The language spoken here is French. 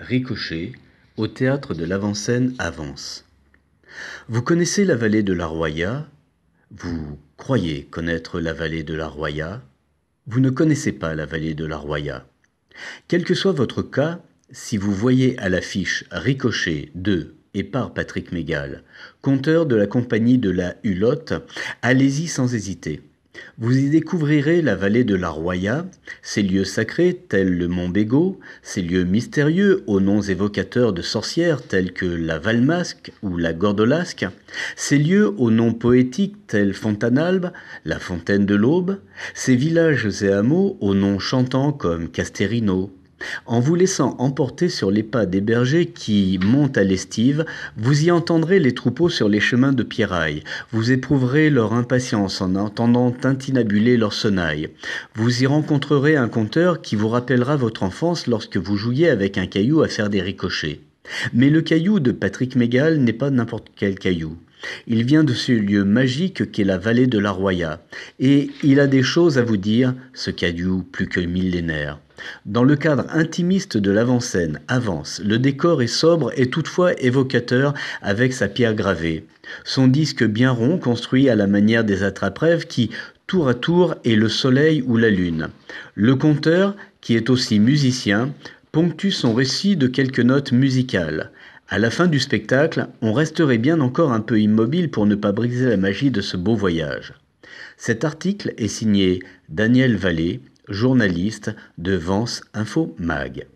Ricochet, au théâtre de l'avant-scène Avance. Vous connaissez la vallée de la Roya Vous croyez connaître la vallée de la Roya Vous ne connaissez pas la vallée de la Roya. Quel que soit votre cas, si vous voyez à l'affiche Ricochet de et par Patrick Mégal, conteur de la compagnie de la Hulotte, allez-y sans hésiter. Vous y découvrirez la vallée de la Roya, ses lieux sacrés tels le mont Bego, ses lieux mystérieux aux noms évocateurs de sorcières tels que la Valmasque ou la Gordolasque, ses lieux aux noms poétiques tels Fontanalbe, la Fontaine de l'Aube, ses villages et hameaux aux noms chantants comme Casterino, en vous laissant emporter sur les pas des bergers qui montent à l'estive, vous y entendrez les troupeaux sur les chemins de pierraille, vous éprouverez leur impatience en entendant tintinabuler leurs sonnailles. vous y rencontrerez un conteur qui vous rappellera votre enfance lorsque vous jouiez avec un caillou à faire des ricochets. Mais le caillou de Patrick Mégal n'est pas n'importe quel caillou. Il vient de ce lieu magique qu'est la vallée de la Roya, et il a des choses à vous dire, ce caillou plus que millénaire. Dans le cadre intimiste de l'avant-scène, avance, le décor est sobre et toutefois évocateur avec sa pierre gravée. Son disque bien rond, construit à la manière des rêves qui, tour à tour, est le soleil ou la lune. Le conteur, qui est aussi musicien, ponctue son récit de quelques notes musicales. À la fin du spectacle, on resterait bien encore un peu immobile pour ne pas briser la magie de ce beau voyage. Cet article est signé Daniel Vallée, journaliste de Vence Info Mag.